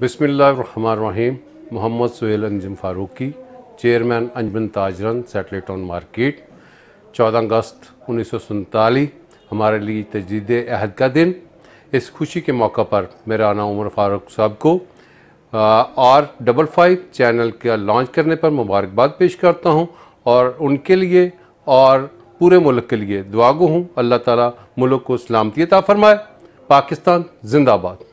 बिसमीम Mohammad Suhail Anjum Farooqui chairman Anjuman Tajiran satellite ऑन market 14 अगस्त उन्नीस हमारे लिए तजदीद अहद का दिन इस खुशी के मौका पर मेरा आना उमर फारूक साहब को आर डबल फाइव चैनल का लॉन्च करने पर मुबारकबाद पेश करता हूं और उनके लिए और पूरे मुल्क के लिए दुआगो हूं अल्लाह ताला मुल्क को सलामती ताफ़रमाए फरमाए पाकिस्तान जिंदाबाद